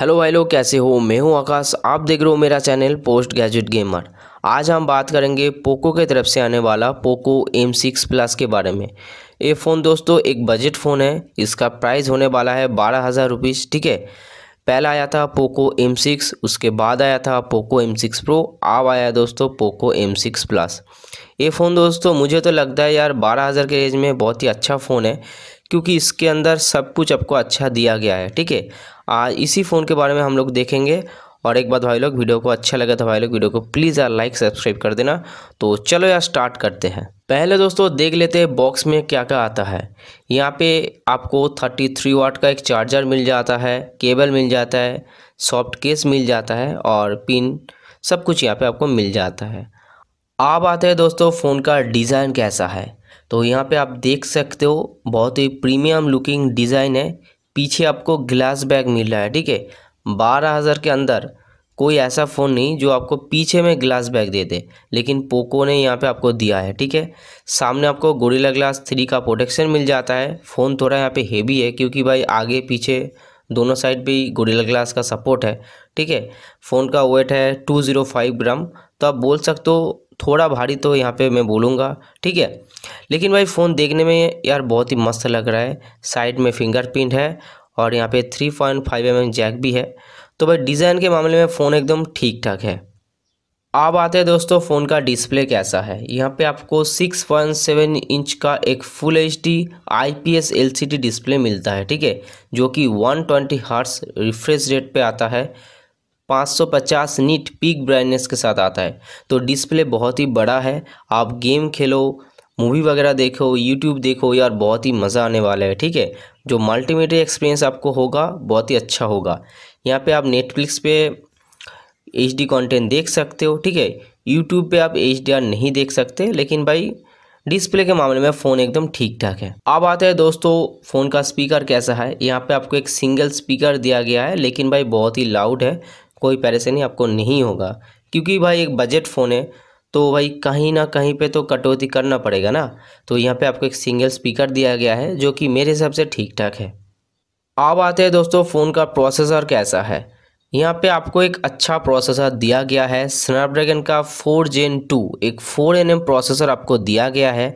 hello भाई लोग कैसे हो मैं हूं आकाश आप देख रहे हो मेरा चैनल पोस्ट ग्रेजुएट गेमर आज हम बात करेंगे पोको के तरफ से आने वाला पोको एम सिक्स प्लस के बारे में ये फ़ोन दोस्तों एक बजट फ़ोन है इसका प्राइस होने वाला है बारह हज़ार रुपीज़ ठीक है पहला आया था पोको एम सिक्स उसके बाद आया था पोको एम सिक्स प्रो अब आया दोस्तों पोको एम सिक्स प्लस ये फ़ोन दोस्तों मुझे तो लगता है यार बारह हज़ार के रेंज में बहुत ही अच्छा फ़ोन है क्योंकि इसके अंदर सब कुछ आपको अच्छा दिया गया है ठीक है आज इसी फ़ोन के बारे में हम लोग देखेंगे और एक बात भाई लोग वीडियो को अच्छा लगा तो भाई लोग वीडियो को प्लीज़ यार लाइक सब्सक्राइब कर देना तो चलो यार स्टार्ट करते हैं पहले दोस्तों देख लेते हैं बॉक्स में क्या क्या आता है यहाँ पे आपको 33 वाट का एक चार्जर मिल जाता है केबल मिल जाता है सॉफ्ट केस मिल जाता है और पिन सब कुछ यहाँ पे आपको मिल जाता है अब आते हैं दोस्तों फ़ोन का डिज़ाइन कैसा है तो यहाँ पे आप देख सकते हो बहुत ही प्रीमियम लुकिंग डिज़ाइन है पीछे आपको ग्लास बैग मिल रहा है ठीक है बारह हज़ार के अंदर कोई ऐसा फ़ोन नहीं जो आपको पीछे में ग्लास बैग दे दे लेकिन पोको ने यहाँ पे आपको दिया है ठीक है सामने आपको गोरिल्ला ग्लास थ्री का प्रोटेक्शन मिल जाता है फ़ोन थोड़ा यहाँ पे हेवी है क्योंकि भाई आगे पीछे दोनों साइड पर ही गोरिल्ला ग्लास का सपोर्ट है ठीक है फ़ोन का वेट है टू ज़ीरो फाइव ग्राम तो आप बोल सकते हो थोड़ा भारी तो यहाँ पे मैं बोलूँगा ठीक है लेकिन भाई फ़ोन देखने में यार बहुत ही मस्त लग रहा है साइड में फिंगरप्रिंट है और यहाँ पे three point five M jack भी है तो भाई डिज़ाइन के मामले में फ़ोन एकदम ठीक ठाक है अब आते हैं दोस्तों फ़ोन का डिस्प्ले कैसा है यहाँ पे आपको 6.7 इंच का एक full H D I P S L C D display मिलता है ठीक है जो कि 120 हार्स रिफ्रेश रेट पे आता है 550 नीट पीक ब्राइटनेस के साथ आता है तो डिस्प्ले बहुत ही बड़ा है आप गेम खेलो मूवी वगैरह देखो यूट्यूब देखो यार बहुत ही मज़ा आने वाला है ठीक है जो मल्टीमीडिया एक्सपीरियंस आपको होगा बहुत ही अच्छा होगा यहाँ पे आप नेटफ्लिक्स पे एच डी कॉन्टेंट देख सकते हो ठीक है यूट्यूब पे आप एच डी आर नहीं देख सकते लेकिन भाई डिस्प्ले के मामले में फ़ोन एकदम ठीक ठाक है अब आते हैं दोस्तों फ़ोन का स्पीकर कैसा है यहाँ पे आपको एक सिंगल स्पीकर दिया गया है लेकिन भाई बहुत ही लाउड है कोई परेशानी आपको नहीं होगा क्योंकि भाई एक बजट फ़ोन है तो भाई कहीं ना कहीं पे तो कटौती करना पड़ेगा ना तो यहाँ पे आपको एक सिंगल स्पीकर दिया गया है जो कि मेरे हिसाब से ठीक ठाक है अब आते हैं दोस्तों फ़ोन का प्रोसेसर कैसा है यहाँ पे आपको एक अच्छा प्रोसेसर दिया गया है स्नैपड्रैगन का फोर जेन टू एक फोर एन एम प्रोसेसर आपको दिया गया है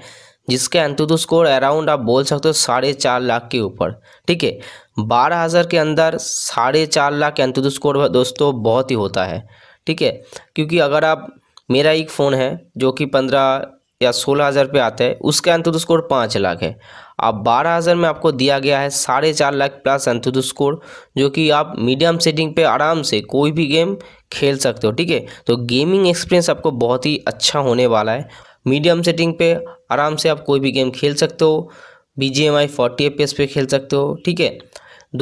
जिसके अंतुदु स्कोर अराउंड आप बोल सकते हो साढ़े चार लाख के ऊपर ठीक है बारह हज़ार के अंदर साढ़े चार लाख के स्कोर दोस्तों बहुत ही होता है ठीक है क्योंकि अगर आप मेरा एक फ़ोन है जो कि पंद्रह या सोलह हज़ार पे आता है उसका अंतुद स्कोर पाँच लाख है अब बारह हज़ार में आपको दिया गया है साढ़े चार लाख प्लस अंतुद स्कोर जो कि आप मीडियम सेटिंग पे आराम से कोई भी गेम खेल सकते हो ठीक है तो गेमिंग एक्सपीरियंस आपको बहुत ही अच्छा होने वाला है मीडियम सेटिंग पे आराम से आप कोई भी गेम खेल सकते हो B G M I forty F P S पे खेल सकते हो ठीक है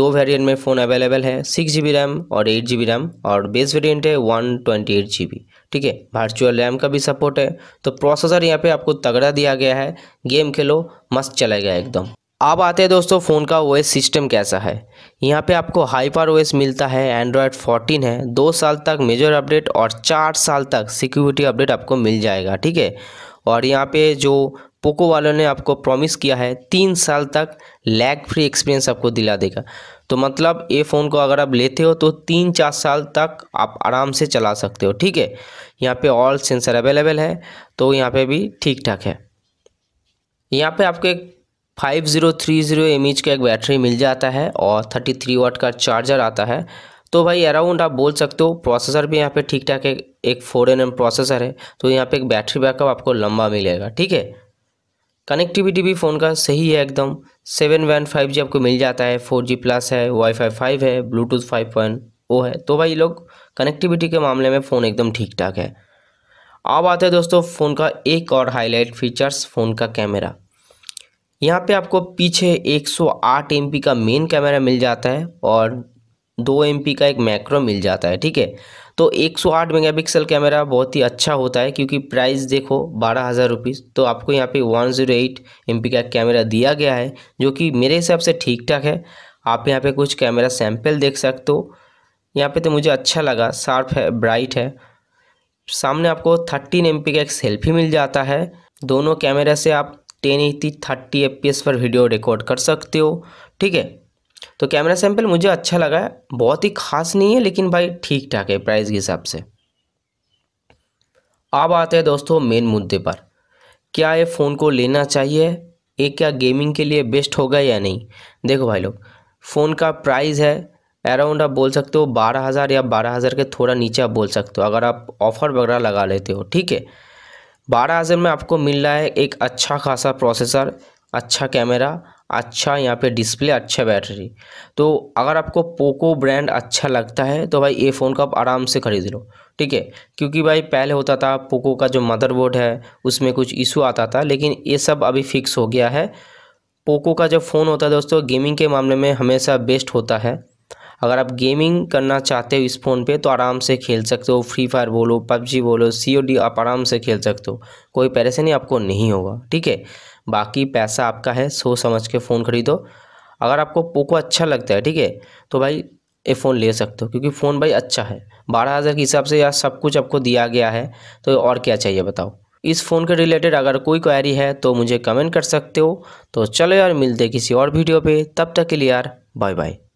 दो वेरिएंट में फ़ोन अवेलेबल है सिक्स जी बी रैम और एट जी बी रैम और बेस वेरिएंट है one twenty eight G B ठीक है वर्चुअल रैम का भी सपोर्ट है तो प्रोसेसर यहाँ पे आपको तगड़ा दिया गया है गेम खेलो मस्त चलेगा एकदम अब आते हैं दोस्तों फ़ोन का ओएस सिस्टम कैसा है यहाँ पे आपको हाइपर ओएस मिलता है एंड्रॉयड 14 है दो साल तक मेजर अपडेट और चार साल तक सिक्योरिटी अपडेट आपको मिल जाएगा ठीक है और यहाँ पे जो पोको वालों ने आपको प्रॉमिस किया है तीन साल तक लैग फ्री एक्सपीरियंस आपको दिला देगा तो मतलब ये फ़ोन को अगर आप लेते हो तो तीन चार साल तक आप आराम से चला सकते हो ठीक है यहाँ पे ऑल सेंसर अवेलेबल है तो यहाँ पे भी ठीक ठाक है यहाँ पे आपको एक five zero three zero M H का एक बैटरी मिल जाता है और थर्टी थ्री वाट का चार्जर आता है तो भाई अराउंड आप बोल सकते हो प्रोसेसर भी यहाँ पे ठीक ठाक है एक फोर एन एम प्रोसेसर है तो यहाँ पे एक बैटरी बैकअप आपको लंबा मिलेगा ठीक है कनेक्टिविटी भी फ़ोन का सही है एकदम सेवन वन फाइव जी आपको मिल जाता है फोर जी प्लस है वाई फाई फाइव है ब्लूटूथ फाइव पॉइंट वो है तो भाई लोग कनेक्टिविटी के मामले में फ़ोन एकदम ठीक ठाक है अब आते हैं दोस्तों फ़ोन का एक और हाईलाइट फीचर्स फ़ोन का कैमरा यहाँ पे आपको पीछे 108 एमपी का मेन कैमरा मिल जाता है और दो एम का एक मैक्रो मिल जाता है ठीक है तो 108 मेगापिक्सल कैमरा बहुत ही अच्छा होता है क्योंकि प्राइस देखो बारह हज़ार रुपीज़ तो आपको यहाँ पे 108 ज़ीरो का कैमरा दिया गया है जो कि मेरे हिसाब से ठीक ठाक है आप यहाँ पे कुछ कैमरा सैंपल देख सकते हो यहाँ पे तो मुझे अच्छा लगा शार्प है ब्राइट है सामने आपको थर्टीन एम का एक सेल्फी मिल जाता है दोनों कैमरा से आप टेन एटी थर्टी एफ पर वीडियो रिकॉर्ड कर सकते हो ठीक है तो कैमरा सैम्पल मुझे अच्छा लगा है बहुत ही खास नहीं है लेकिन भाई ठीक ठाक है प्राइस के हिसाब से अब आते हैं दोस्तों मेन मुद्दे पर क्या ये फ़ोन को लेना चाहिए ये क्या गेमिंग के लिए बेस्ट होगा या नहीं देखो भाई लोग फ़ोन का प्राइस है अराउंड आप बोल सकते हो बारह हज़ार या बारह हज़ार के थोड़ा नीचे आप बोल सकते हो अगर आप ऑफ़र वगैरह लगा लेते हो ठीक है बारह हज़ार में आपको मिल रहा है एक अच्छा खासा प्रोसेसर अच्छा कैमरा अच्छा यहाँ पे डिस्प्ले अच्छा बैटरी तो अगर आपको पोको ब्रांड अच्छा लगता है तो भाई ये फ़ोन को आप आराम से ख़रीद लो ठीक है क्योंकि भाई पहले होता था पोको का जो मदरबोर्ड है उसमें कुछ इशू आता था लेकिन ये सब अभी फिक्स हो गया है पोको का जो फ़ोन होता है दोस्तों गेमिंग के मामले में हमेशा बेस्ट होता है अगर आप गेमिंग करना चाहते हो इस फ़ोन पे तो आराम से खेल सकते हो फ्री फायर बोलो पबजी बोलो सी आप आराम से खेल सकते हो कोई परेशानी आपको नहीं होगा ठीक है बाकी पैसा आपका है सोच समझ के फ़ोन ख़रीदो अगर आपको पोको अच्छा लगता है ठीक है तो भाई ये फ़ोन ले सकते हो क्योंकि फ़ोन भाई अच्छा है बारह हज़ार के हिसाब से यार सब कुछ आपको दिया गया है तो और क्या चाहिए बताओ इस फ़ोन के रिलेटेड अगर कोई क्वारी है तो मुझे कमेंट कर सकते हो तो चलो यार मिलते किसी और वीडियो पे तब तक के लिए यार बाय बाय